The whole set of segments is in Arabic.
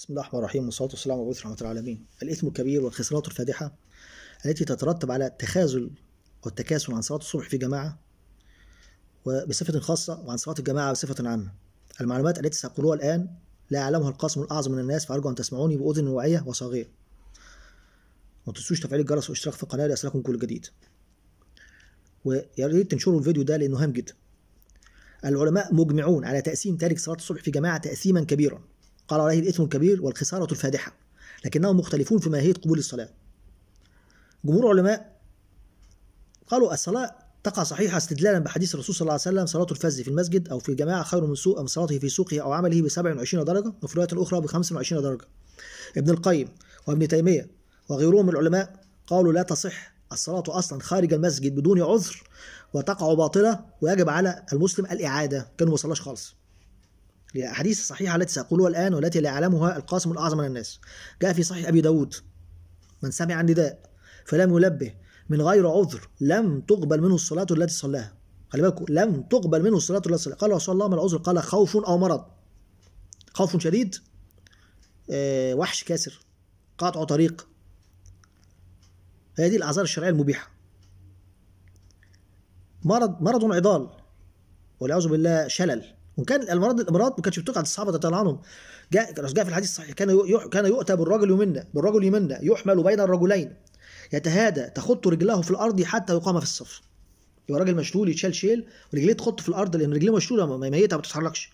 بسم الله الرحمن الرحيم والصلاة والسلام على رسول رحمة العالمين الإثم الكبير والخسارات الفادحة التي تترتب على التخاذل والتكاسل عن صلاة الصبح في جماعة وبصفة خاصة وعن صلاة الجماعة بصفة عامة المعلومات التي سأقولها الآن لا يعلمها القاسم الأعظم من الناس فأرجو أن تسمعوني بأذن واعية وصاغية ما تنسوش تفعيل الجرس والاشتراك في القناة ليصلكم كل جديد ويا ريت تنشروا الفيديو ده لأنه هام جدا العلماء مجمعون على تقسيم تارك صلاة الصبح في جماعة تقسيما كبيرا قال عليه الإثم الكبير والخسارة الفادحة لكنهم مختلفون في ماهية قبول الصلاة جمهور العلماء قالوا الصلاة تقع صحيحة استدلالا بحديث الرسول صلى الله عليه وسلم صلاة الفز في المسجد أو في الجماعة خير من سوء من صلاته في سوقه أو عمله ب 27 درجة وفي رواية أخرى ب 25 درجة ابن القيم وابن تيمية وغيرهم من العلماء قالوا لا تصح الصلاة أصلا خارج المسجد بدون عذر وتقع باطلة ويجب على المسلم الإعادة كان ما صلاش خالص للأحاديث الصحيحة التي سأقولها الآن والتي لا يعلمها القاسم الأعظم من الناس جاء في صحيح أبي داود من سمع النداء فلم يلبه من غير عذر لم تقبل منه الصلاة التي صلاها خلي بالكم لم تقبل منه الصلاة التي صلاها قال رسول الله ما العذر قال خوف أو مرض خوف شديد آه، وحش كاسر قاطع طريق هذه الأعذار الشرعية المبيحة مرض مرض عضال والعياذ بالله شلل وكان المرض الامارات ما كانتش بتقع على الصحابه رضي الله عنهم جاء جاء في الحديث الصحيح كان كان يؤتى بالرجل يمنى بالرجل يمنى يحمل بين الرجلين يتهادى تخط رجلاه في الارض حتى يقام في الصف يبقى راجل مشلول يتشال شيل ورجليه تخط في الارض لان رجليه مشلوله ميته ما بتتحركش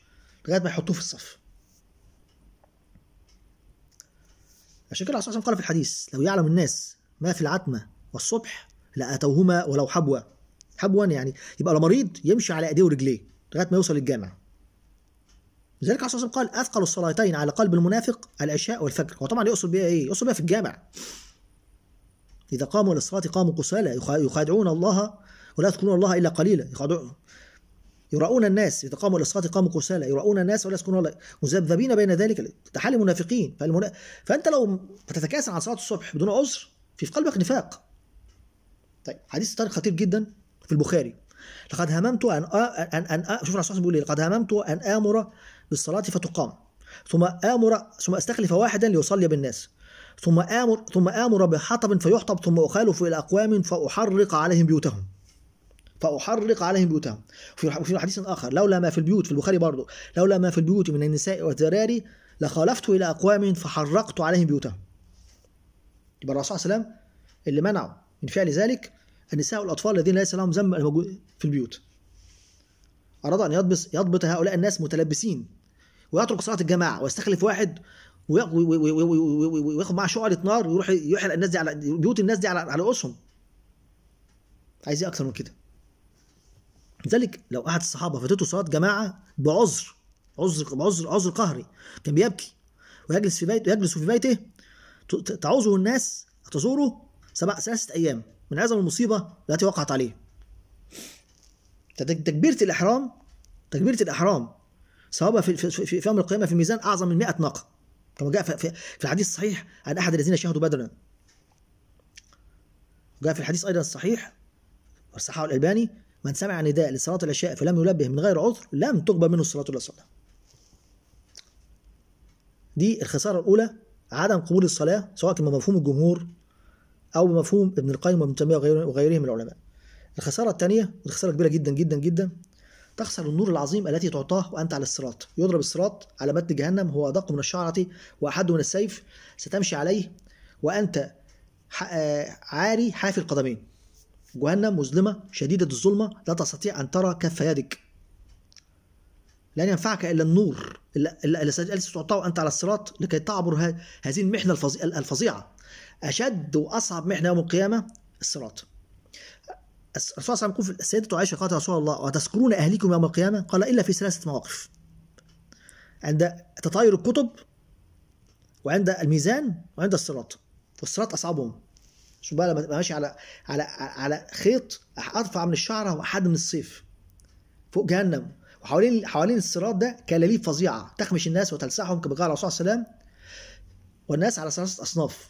لغايه ما يحطوه في الصف عشان كده الرسول قال في الحديث لو يعلم الناس ما في العتمه والصبح لاتوهما ولو حبوه حبوا يعني يبقى المريض يمشي على ايديه ورجليه لغايه ما يوصل للجامع لذلك عليه الصلاه قال اثقل الصلاتين على قلب المنافق العشاء والفجر وطبعا يقصد بها ايه يقصد بها في الجامع اذا قاموا للصلاه قاموا قسالى يخادعون الله ولا يذكرون الله الا قليلا يخادعون يراؤون الناس اذا قاموا للصلاه قاموا قسالى يراؤون الناس ولا يذكرون الله مذبذبين بين ذلك تحال المنافقين فالمنا... فانت لو بتتكاسل عن صلاه الصبح بدون عذر في, قلبك نفاق طيب حديث ثاني خطير جدا في البخاري لقد هممت ان أ... ان ان أ... شوف الرسول بيقول ايه لقد هممت ان امر للصلاة فتقام ثم آمر ثم أستخلف واحدا ليصلي بالناس ثم آمر ثم آمر بحطب فيحطب ثم أخالف إلى أقوام فأحرق عليهم بيوتهم فأحرق عليهم بيوتهم وفي حديث آخر لولا ما في البيوت في البخاري برضه لولا ما في البيوت من النساء والذراري لخالفت إلى أقوام فحرقت عليهم بيوتهم يبقى الرسول صلى الله عليه وسلم اللي منعه من فعل ذلك النساء والأطفال الذين ليس لهم ذنب في البيوت أراد أن يضبط يضبط هؤلاء الناس متلبسين ويترك صلاه الجماعه ويستخلف واحد وياخد معاه شعلة نار ويروح يحرق الناس دي على بيوت الناس دي على على رؤوسهم عايز ايه اكتر من كده لذلك لو احد الصحابه فاتته صلاه جماعه بعذر عذر بعذر عذر قهري كان بيبكي ويجلس في بيته يجلس في بيته إيه؟ تعوزه الناس تزوره سبع ثلاثه ايام من عظم المصيبه التي وقعت عليه تكبيره الاحرام تكبيره الاحرام صوابها في, في, في, في يوم القيامه في الميزان اعظم من 100 ناقه كما جاء في, في, الحديث الصحيح عن احد الذين شهدوا بدرا جاء في الحديث ايضا الصحيح والصحاح الالباني من سمع نداء لصلاه العشاء فلم ينبه من غير عذر لم تقبل منه الصلاه ولا صلاه دي الخساره الاولى عدم قبول الصلاه سواء كان بمفهوم الجمهور او بمفهوم ابن القيم وابن تيميه وغيرهم من العلماء الخساره الثانيه الخساره كبيره جدا جدا جدا تخسر النور العظيم التي تعطاه وأنت على الصراط يضرب الصراط على متن جهنم هو أدق من الشعرة وأحد من السيف ستمشي عليه وأنت آه، عاري حافي القدمين جهنم مظلمة شديدة الظلمة لا تستطيع أن ترى كف يدك لن ينفعك إلا النور الذي ستعطاه أنت على الصراط لكي تعبر هذه المحنة الفظيعة أشد وأصعب محنة يوم القيامة الصراط الرسول صلى الله عليه وسلم سيدته عائشة قالت يا رسول الله وتذكرون أهليكم يوم القيامة قال إلا في ثلاثة مواقف عند تطاير الكتب وعند الميزان وعند الصراط والصراط أصعبهم شو بقى لما ماشي على على على خيط ارفع من الشعره واحد من الصيف فوق جهنم وحوالين حوالين الصراط ده كلاليب فظيعه تخمش الناس وتلسعهم كما قال الرسول صلى الله عليه وسلم والناس على ثلاثه اصناف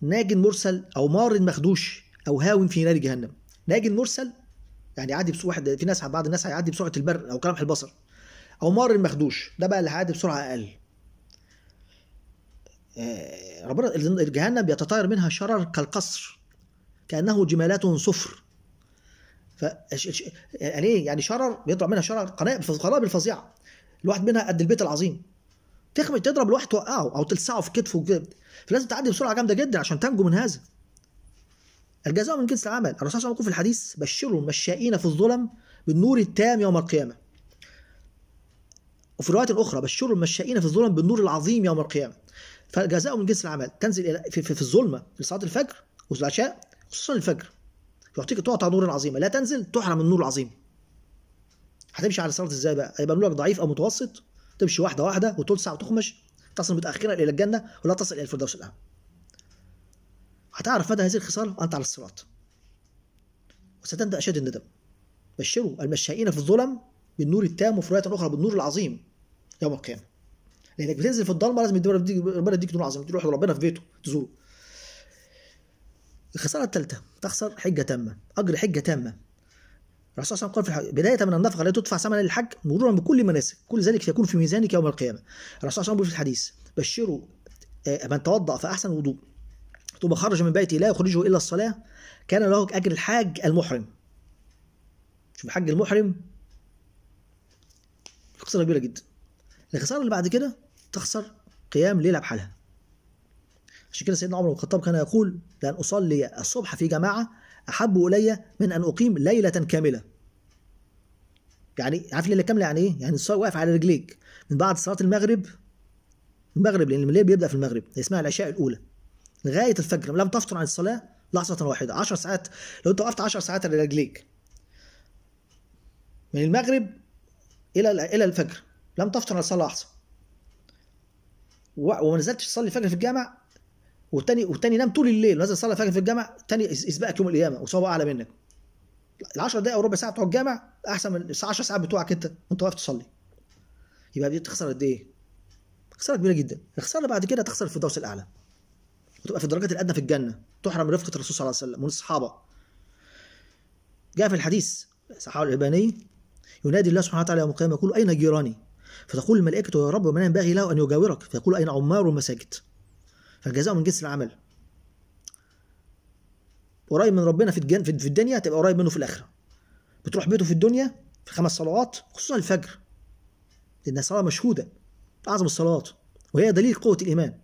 ناج مرسل او مار مخدوش او هاون في نار جهنم ناجي المرسل يعني عادي بسرعه واحد في ناس بعض الناس هيعدي بسرعه البر او كلمح البصر او مار المخدوش ده بقى اللي هيعدي بسرعه اقل آه، ربنا جهنم بيتطاير منها شرر كالقصر كانه جمالات صفر ف يعني إيه؟ يعني شرر بيطلع منها شرر قنابل فظيعه الواحد منها قد البيت العظيم تخمد تضرب الواحد توقعه او تلسعه في كتفه كده فلازم تعدي بسرعه جامده جدا عشان تنجو من هذا الجزاء من جنس العمل الرسول صلى الله عليه وسلم في الحديث بشروا المشائين في الظلم بالنور التام يوم القيامة وفي رواية أخرى بشروا المشائين في الظلم بالنور العظيم يوم القيامة فالجزاء من جنس العمل تنزل إلى في, في, في الظلمة في صلاة الفجر والعشاء خصوصا الفجر يعطيك تعطى نورا عظيما لا تنزل تحرم النور العظيم هتمشي على صلاة ازاي بقى هيبقى نورك ضعيف او متوسط تمشي واحده واحده وتلسع وتخمش تصل متاخرا الى الجنه ولا تصل الى الفردوس الاعلى هتعرف مدى هذه الخسارة وأنت على الصراط وستندى أشد الندم بشروا المشائين في الظلم بالنور التام وفي رواية أخرى بالنور العظيم يوم القيامة لأنك بتنزل في الضلمة لازم ربنا يديك نور عظيم تروح لربنا في بيته تزوره الخسارة الثالثة تخسر حجة تامة أجر حجة تامة الرسول صلى الله عليه وسلم قال في بداية من النفقة لا تدفع ثمن للحج مرورا بكل مناسك كل ذلك سيكون في ميزانك يوم القيامة الرسول صلى الله عليه وسلم في الحديث بشروا آه، من توضأ فأحسن وضوء ثم خرج من بيته لا يخرجه إلا الصلاة كان له أجر الحاج المحرم شوف الحاج المحرم خسارة كبيرة جدا الخسارة اللي بعد كده تخسر قيام ليلة بحالها عشان كده سيدنا عمر بن الخطاب كان يقول لأن أصلي الصبح في جماعة أحب إلي من أن أقيم ليلة كاملة يعني عارف الليله كامله يعني ايه؟ يعني واقف على رجليك من بعد صلاه المغرب المغرب لان الليل بيبدا في المغرب اسمها العشاء الاولى لغايه الفجر لم تفطر عن الصلاه لحظه واحده 10 ساعات لو انت وقفت 10 ساعات على رجليك من المغرب الى الى الفجر لم تفطر عن الصلاه لحظه وما نزلتش تصلي الفجر في الجامع وتاني وتاني نام طول الليل ونزل صلى الفجر في الجامع تاني يسبقك يوم القيامه وصوابه اعلى منك ال 10 دقائق او ربع ساعه بتوع الجامع احسن من 10 ساعات بتوعك انت وانت واقف تصلي يبقى دي تخسر قد ايه؟ خساره كبيره جدا الخساره بعد كده هتخسر الفردوس الاعلى تبقى في الدرجه الادنى في الجنه تحرم رفقه الرسول صلى الله عليه وسلم من الصحابه جاء في الحديث صحابة العباني ينادي الله سبحانه وتعالى يوم القيامه يقول اين جيراني فتقول الملائكه يا رب من ينبغي له ان يجاورك فيقول اين عمار المساجد فالجزاء من جنس العمل قريب من ربنا في الجن في الدنيا تبقى قريب منه في الاخره بتروح بيته في الدنيا في خمس صلوات خصوصا الفجر لانها صلاه مشهوده اعظم الصلوات وهي دليل قوه الايمان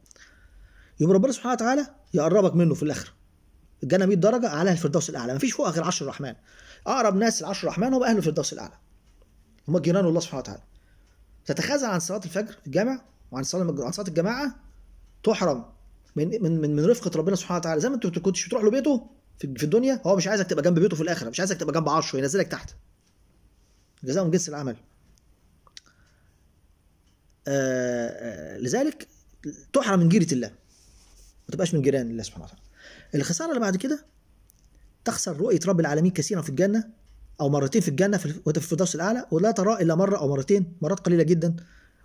يوم ربنا سبحانه وتعالى يقربك منه في الاخره الجنه 100 درجه أعلى الفردوس الاعلى مفيش فوقها غير عشر الرحمن اقرب ناس العشر الرحمن هم اهل الفردوس الاعلى هم جيران الله سبحانه وتعالى تتخاذل عن صلاه الفجر الجامع وعن صلاه عن صلاه الجماعه تحرم من من من, من رفقه ربنا سبحانه وتعالى زي ما انت كنتش بتروح له بيته في, في الدنيا هو مش عايزك تبقى جنب بيته في الاخره مش عايزك تبقى جنب عرشه ينزلك تحت جزاء من جنس العمل آه, آه، لذلك تحرم من جيره الله ما تبقاش من جيران الله سبحانه وتعالى الخساره اللي بعد كده تخسر رؤيه رب العالمين كثيرا في الجنه او مرتين في الجنه في الفردوس الاعلى ولا ترى الا مره او مرتين مرات قليله جدا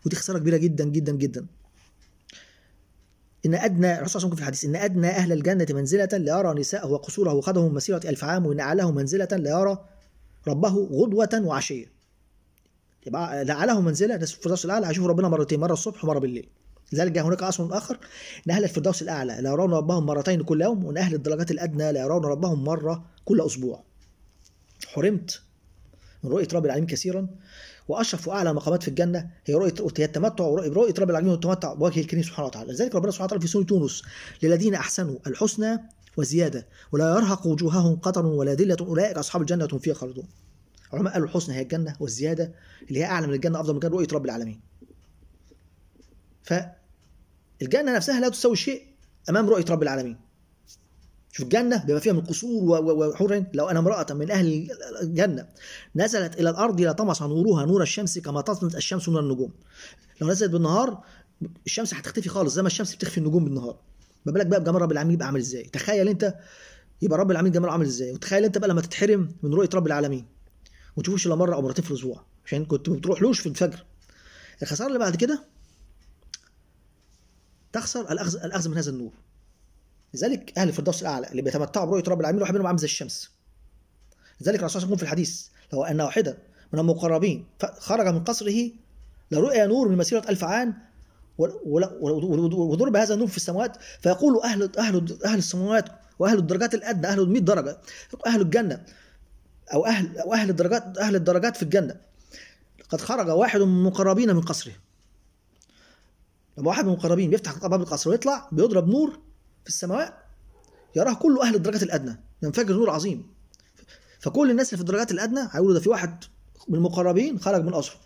ودي خساره كبيره جدا جدا جدا ان ادنى الرسول صلى الله عليه وسلم في الحديث ان ادنى اهل الجنه منزله لا يرى نساءه وقصوره وخدهم مسيره الف عام وان اعلاه منزله لا يرى ربه غدوه وعشيه يبقى أعلاه منزله في الفردوس الاعلى هيشوف ربنا مرتين مره الصبح ومره بالليل لذلك هناك عصر آخر أن أهل الفردوس الأعلى لا يرون ربهم مرتين كل يوم وأن أهل الدرجات الأدنى لا يرون ربهم مرة كل أسبوع حرمت من رؤية رب العالمين كثيرا واشرف واعلى مقامات في الجنه هي رؤيه هي التمتع برؤيه رب العالمين والتمتع بوجه الكريم سبحانه وتعالى لذلك ربنا سبحانه وتعالى في سوره تونس للذين احسنوا الحسنى وزياده ولا يرهق وجوههم قطر ولا ذله اولئك اصحاب الجنه هم فيها خالدون علماء قالوا الحسنى هي الجنه والزياده اللي هي اعلى من الجنه افضل من رؤيه رب العالمين ف الجنة نفسها لا تساوي شيء أمام رؤية رب العالمين شوف الجنة بما فيها من قصور وحور لو أنا امرأة من أهل الجنة نزلت إلى الأرض لطمس نورها نور الشمس كما تطمس الشمس نور النجوم لو نزلت بالنهار الشمس هتختفي خالص زي ما الشمس بتخفي النجوم بالنهار ما بالك بقى بجمال رب العالمين يبقى عامل ازاي تخيل انت يبقى رب العالمين جماله عامل ازاي وتخيل انت بقى لما تتحرم من رؤيه رب العالمين وتشوفوش الا مره او مرتين في الاسبوع عشان كنت ما بتروحلوش في الفجر الخساره اللي بعد كده تخسر الاخذ الاخذ من هذا النور لذلك اهل الفردوس الاعلى اللي بيتمتعوا برؤيه رب العالمين واحد منهم عامل زي الشمس لذلك الرسول صلى الله عليه وسلم في الحديث لو ان واحدا من المقربين خرج من قصره لرؤيا نور من مسيره الف عام وضرب هذا النور في السماوات فيقول اهل اهل اهل السماوات واهل الدرجات الادنى اهل 100 درجه اهل الجنه او اهل او اهل الدرجات اهل الدرجات في الجنه قد خرج واحد من المقربين من قصره لما واحد من المقربين بيفتح باب القصر ويطلع بيضرب نور في السماء يراه كل اهل الدرجات الادنى ينفجر نور عظيم فكل الناس اللي في الدرجات الادنى هيقولوا ده في واحد من المقربين خرج من قصره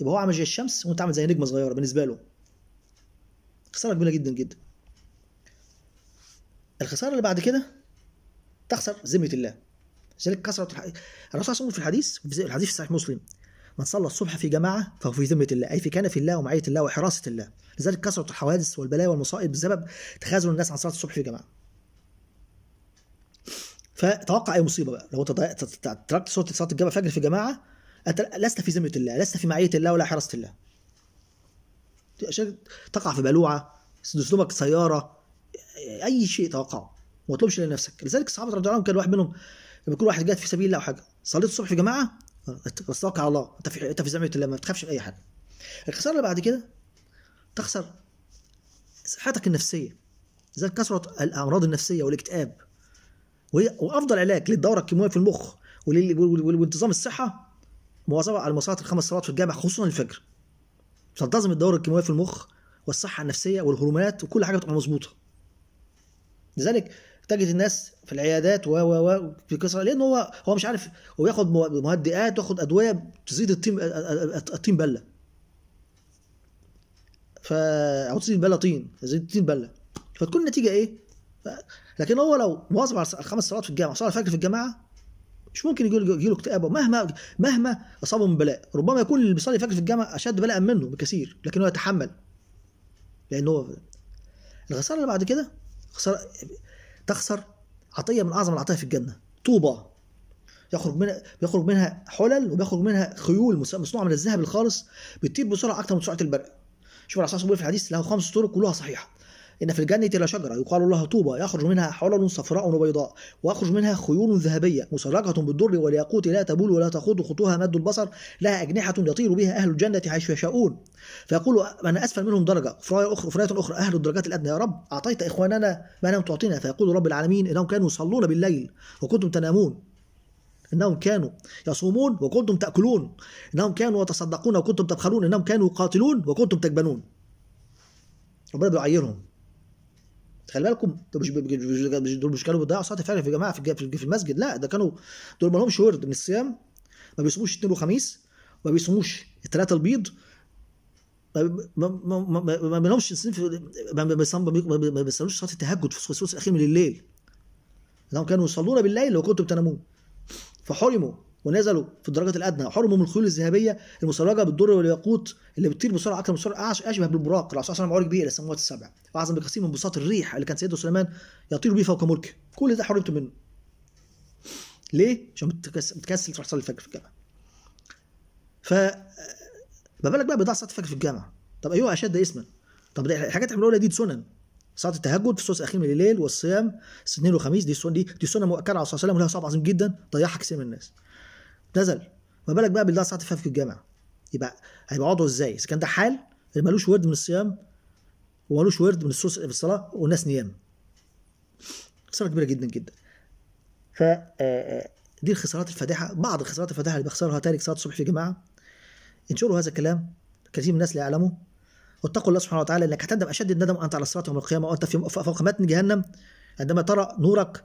يبقى هو عامل زي الشمس وانت عامل زي نجمه صغيره بالنسبه له خساره كبيره جدا جدا الخساره اللي بعد كده تخسر ذمه الله لذلك كسرت الرسول صلى الله عليه وسلم في الحديث في الحديث في صحيح مسلم من صلى الصبح في جماعة فهو في ذمة الله أي في كنف الله ومعية الله وحراسة الله لذلك كثرت الحوادث والبلايا والمصائب بسبب تخاذل الناس عن صلاة الصبح في جماعة فتوقع أي مصيبة بقى لو تركت صوت صلاة الجماعة فجر في جماعة لست في ذمة الله لست في معية الله ولا حراسة الله تقع في بلوعة تسلمك سيارة أي شيء توقعه ما تطلبش لنفسك لذلك الصحابة رضي الله عنهم كان واحد منهم لما يكون واحد جاهد في سبيل الله أو حاجة صليت الصبح في جماعة توكل على الله انت في انت في زمره الله ما تخافش من اي حد الخساره اللي بعد كده تخسر صحتك النفسيه زي كثره الامراض النفسيه والاكتئاب وافضل علاج للدوره الكيماويه في المخ والانتظام الصحه مواظبه على مواصلات الخمس صلوات في الجامع خصوصا الفجر تنتظم الدوره الكيماويه في المخ والصحه النفسيه والهرمونات وكل حاجه بتبقى مظبوطه لذلك تجد الناس في العيادات و و و في كسر لان هو هو مش عارف هو مهدئات وياخد ادويه تزيد الطين الطين بله ف او تزيد البله طين تزيد الطين بله فتكون النتيجه ايه؟ ف... لكن هو لو مواظب على الخمس صلوات في الجامعه صلاه الفجر في الجامعه مش ممكن يجي له اكتئاب مهما مهما اصابه من بلاء ربما يكون اللي بيصلي الفجر في الجامعه اشد بلاء منه بكثير لكن هو يتحمل لان هو الخساره اللي بعد كده خساره تخسر عطيه من اعظم العطايا في الجنه طوبه يخرج منها بيخرج منها حلل وبيخرج منها خيول مصنوعه من الذهب الخالص بتطير بسرعه اكثر من سرعه البرق شوف الرسول صلى الله عليه وسلم في الحديث له خمس طرق كلها صحيحه إن في الجنة لشجرة يقال لها طوبة يخرج منها حلل صفراء وبيضاء ويخرج منها خيول ذهبية مسرجة بالدر والياقوت لا تبول ولا تخوض خطوها مد البصر لها أجنحة يطير بها أهل الجنة حيث يشاءون فيقول من أسفل منهم درجة فراية أخرى, فراية أخرى أهل الدرجات الأدنى يا رب أعطيت إخواننا ما لم تعطينا فيقول رب العالمين إنهم كانوا يصلون بالليل وكنتم تنامون انهم كانوا يصومون وكنتم تاكلون انهم كانوا يتصدقون وكنتم تبخلون انهم كانوا يقاتلون وكنتم تجبنون ربنا بيعيرهم خلي بالكم دول مش دول مش كانوا بيضيعوا صلاه الفجر في جماعه في المسجد لا ده كانوا دول ما لهمش ورد من الصيام ما بيصوموش اثنين وخميس ما بيصوموش الثلاثه البيض ما بينامش الصنف ما بيصلوش صلاه التهجد في الثلث الاخير من الليل لانهم كانوا يصلون بالليل لو كنتم تنامون فحرموا ونزلوا في الدرجه الادنى وحرموا من الخيول الذهبيه المسرجه بالدر والياقوت اللي بتطير بسرعه اكثر من سرعه اشبه بالبراق اللي الرسول صلى الله عليه وسلم كبير السماوات السبع واعظم بكثير من بساط الريح اللي كان سيدنا سليمان يطير بيه فوق ملكه كل ده حرمته منه ليه؟ عشان بتكسل تروح تصلي الفجر في الجامعه ف ما بالك بقى بضاع صلاه الفجر في الجامعه طب ايوه اشد اسما طب دي الحاجات اللي بنقولها دي سنن صلاه التهجد في الثلث الاخير من الليل والصيام الاثنين والخميس دي سنه دي, دي سنه مؤكده على الرسول صلى الله عليه وسلم ولها صعب عظيم جدا ضيعها كثير من الناس نزل ما بالك بقى بالله ساعه فيها في الجامعه يبقى هيبقى وضعه ازاي اذا كان ده حال اللي ملوش ورد من الصيام ومالوش ورد من في الصلاه والناس نيام خساره كبيره جدا جدا ف آه، آه، دي الخسارات الفادحه بعض الخسارات الفادحه اللي بيخسرها تارك صلاه الصبح في جماعه انشروا هذا الكلام كثير من الناس لا يعلموا واتقوا الله سبحانه وتعالى انك هتندم اشد الندم انت على الصلاه يوم القيامه وانت في فوق متن جهنم عندما ترى نورك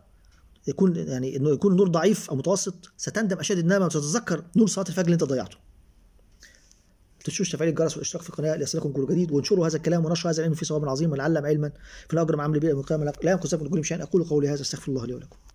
يكون يعني انه يكون النور ضعيف او متوسط ستندم اشد الندم لما تتذكر نور صلاه الفجر اللي انت ضيعته. تنسوش تفعيل الجرس والاشتراك في القناه ليصلكم كل جديد وانشروا هذا الكلام ونشروا هذا العلم في صواب عظيم ولعلم علما في الاجر مع عمل به لا ينقصكم من كل شيء اقول قولي هذا استغفر الله لي ولكم.